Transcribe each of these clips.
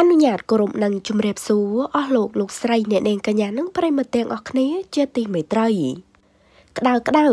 អនុញ្ញាតគោរពនិងជម្រាបសួរអស់លោកលោកស្រីអ្នកនាងកញ្ញានិងប្រិមត្តទាំងអស់គ្នាជាទីមេត្រី ក្តៅក្តៅ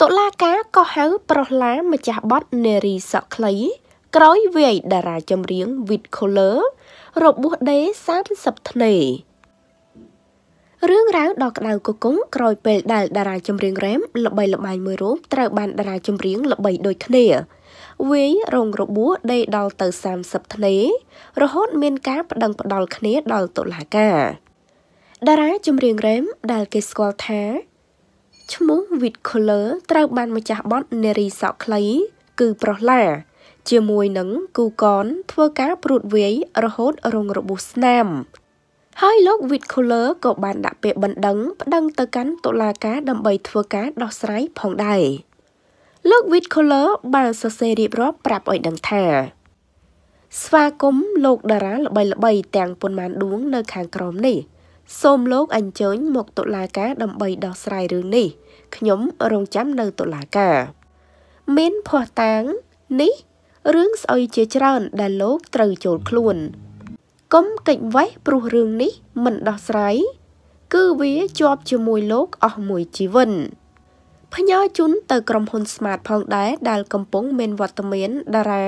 តុលាការក៏ហៅ ប្រុសឡាម្ចាស់បទនារីសក់ខ្លី ក្រោយវាយតារាចម្រៀង Wit Color របួសដេ30ថ្នេររឿងរ៉ាវដ៏ក្តៅគគុំក្រោយពេលដែលតារាចម្រៀងរ៉េមល្បីល្បាញមួយរូបត្រូវបានតារាចម្រៀងល្បីដូចគ្នាវាយរងរបួសដេកដល់ទៅ30ធ្នេរហូតមានការប្តឹងផ្តល់គ្នាដល់តុលាការតារាចម្រៀងរ៉េមដែលគេស្គាល់ថាឈ្មោះ Wit Color ត្រូវបានម្ចាស់បទនារីសក់ខ្លី គឺប្រុសឡាជាមួយនឹងគូកន ធ្វើការព្រួតវាយរហូតរងរបួសស្នាមហើយលោក Wit Color ក៏បានដាក់ពាក្យបណ្ដឹងប្តឹងទៅកាន់តុលាការដើម្បីធ្វើការដោះស្រាយផងដែរ។លោក With Color បានសរសេររៀបរាប់ប្រាប់ឲ្យដឹងថា ស្វាគមន៍លោកតារាល្បីៗទាំងប៉ុន្មានដួងនៅខាងក្រោមនេះសូមលោកអញ្ជើញមកតុលាការដើម្បីដោះស្រាយរឿងនេះខ្ញុំរងចាំនៅតុលាការមានភ័ស្តុតាងនេះរឿងស្អុយជាច្រើនដែលលោកត្រូវចូលខ្លួន កុំកិច្ចវេះព្រោះរឿងនេះមិនដោះស្រាយគឺវាជាប់ជាមួយលោកអស់មួយជីវិតផ្ញើជូនទៅក្រុមហ៊ុន Smart ផងដែរដែលកំពុងមានវត្តមានតារា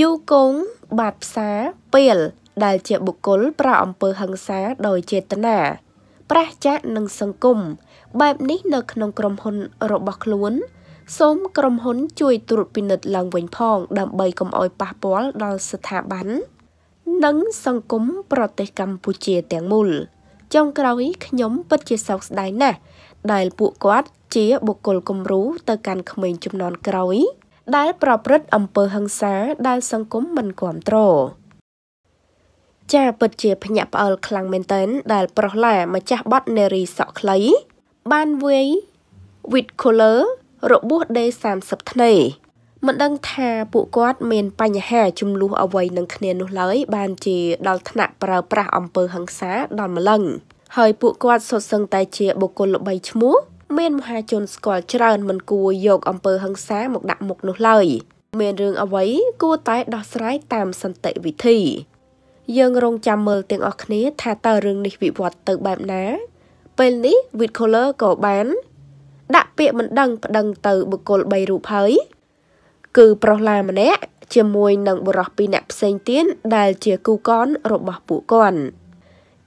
យូគងបាតផ្សារពេលដែលជាបុគ្គលប្រអំពើហិង្សាដោយចេតនាប្រះចាក់នឹងសង្គមបែបនេះនៅក្នុងក្រុមហ៊ុនរបស់ខ្លួន សូមក្រុមហ៊ុនជួយត្រួតពិនិត្យឡើងវិញផង ដើម្បីកុំឲ្យប៉ះពាល់ដល់ស្ថាប័ននិងសង្គមប្រទេសកម្ពុជាទាំងមូលចុងក្រោយខ្ញុំពិតជាសោកស្ដាយណាស់ដែលពួកគាត់ ជាបុគ្គលគំរូ ទៅកាន់ក្មេងចំនួនក្រោយដែល ប្រព្រឹត្តអំពើហិង្សាដែលសង្គមមិនគ្រប់គ្រងចាពិតជាភញាក់ផ្អើលខ្លាំងមែនទែនដែលប្រុសឡាម្ចាស់បត់នារីសក់ខ្លី បានវាយ with color របួសដេ30ថ្នេរមិនដឹងថាពួកគាត់មាន បញ្ហាចំនួនអ្វីនឹងគ្នានោះឡើយបានជា ដល់ថ្នាក់ប្រើប្រាស់អំពើហិង្សាដល់ម្លឹងហើយពួកគាត់សុទ្ធសឹងតែជាបុគ្គលល្បីឈ្មោះមាន មហាជនស្គាល់ច្រើនមិនគួរយកអំពើហិង្សាមកដាក់មុខនោះឡើយ មានរឿងអ្វី គួរតែដោះស្រាយតាមសន្តិវិធី យើងរងចាំមើលទាំងអស់គ្នាថាតើរឿងនេះវិវត្តទៅបែបណាពេលនេះ With Color ក៏បានដាក់ពាក្យមិនដឹងប្តឹងទៅបុគ្គល3រូបហើយគឺប្រុសឡាម្នាក់ជាមួយនឹងបុរស2នាក់ផ្សេងទៀតដែលជាគូកន របស់ពួកគាត់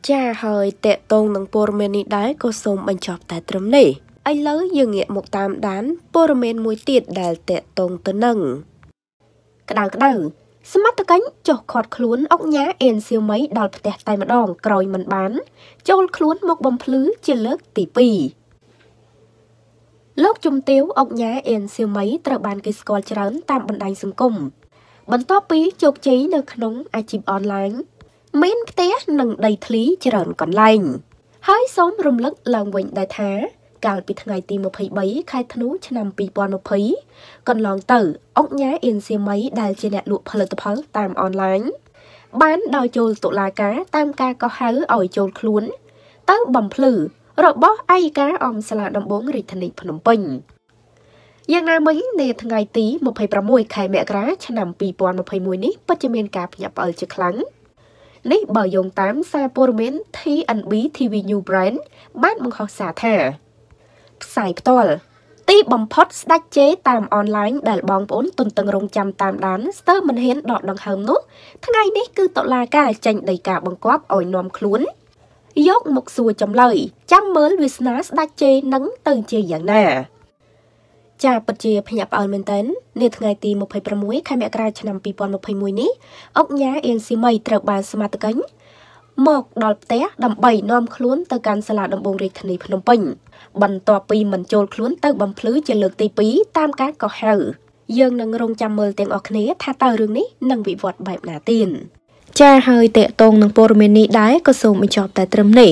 ចាហើយតកតងនឹងព័ត៌មាននេះដែរក៏សូមបញ្ចប់តែត្រឹមនេះឥឡូវយើងងាកមកតាមដានព័ត៌មានមួយទៀតដែលតកតងទៅនឹងក្តៅក្តៅសមត្ថកិច្ចចុះខាត់ខ្លួនអុកញ៉ាអៀនសៀវមីដល់ផ្ទះតែម្ដងក្រោយមិនបានចូលខ្លួនមកបំភ្លឺជាលើកទី2លោកជំទាវអុកញ៉ាអៀនសៀវមីត្រូវបានគេស្គាល់ច្រើនតាមបណ្ដាញសង្គមបន្ទាប់ពីជោគជ័យនៅ ក្នុងអាជីពអនឡាញមានផ្ទះនិងដីធ្លីច្រើនកន្លែងហើយសូមរំលឹកឡើងវិញដែរថា កាលពីថ្ងៃទី23ខែធ្នូឆ្នាំ2020កន្លងទៅអង្គញ៉ាអៀនសៀមីដែលជាអ្នកលក់ផលិតផលតាមអនឡាញបានដោយចូលតុលាការតាមការកោះហៅឲ្យចូលខ្លួនទៅបំភ្លឺរបស់អាយកាអមសាលាដំបងរាជធានីភ្នំពេញយ៉ាងណាមិញនៅថ្ងៃទី26ខែមករាឆ្នាំ2021នេះពិតជាមានការភ្ញាក់ផ្អើលជាខ្លាំងនេះបើយោងតាមសារព័ត៌មាន TNB TV New Brand បានបង្ហោះសារថាផ្សាយផ្ទាល់ទីបំផុតស្ដាច់ជេតាមអនឡាញដែលបងប្អូនទន្ទឹងរង់ចាំតាមដានស្ទើរមិនហ៊ានដកដង្ហើមនោះ ថ្ងៃនេះគឺតុលាការចេញដីកាបង្គាប់ឲ្យនាំខ្លួន យកមកសួរចម្លើយ ចាំមើលវាសនាស្ដាច់ជេនឹងទៅជាយ៉ាងណាចាពិតជាភ្ញាក់ផ្អើលមែនទែននាថ្ងៃទី26ខែមករាឆ្នាំ2021នេះអុកញ៉ាអៀងស៊ីមីត្រូវបានសមត្ថកិច្ចមក ដល់ផ្ទះដើម្បីនាំខ្លួនទៅកាន់សាលាដំបងរាជធានីភ្នំពេញបន្ទាប់ពីមិនចូលខ្លួនទៅបំភ្លឺជាលើកទី2តាមការកោះហៅយើងនឹងរងចាំមើលទាំងអស់គ្នាថាតើរឿងនេះនឹងវិវត្តបែបណាទៀតចាហើយតេតងនឹងព័ត៌មាននេះដែរក៏សូមបញ្ចប់តែត្រឹមនេះ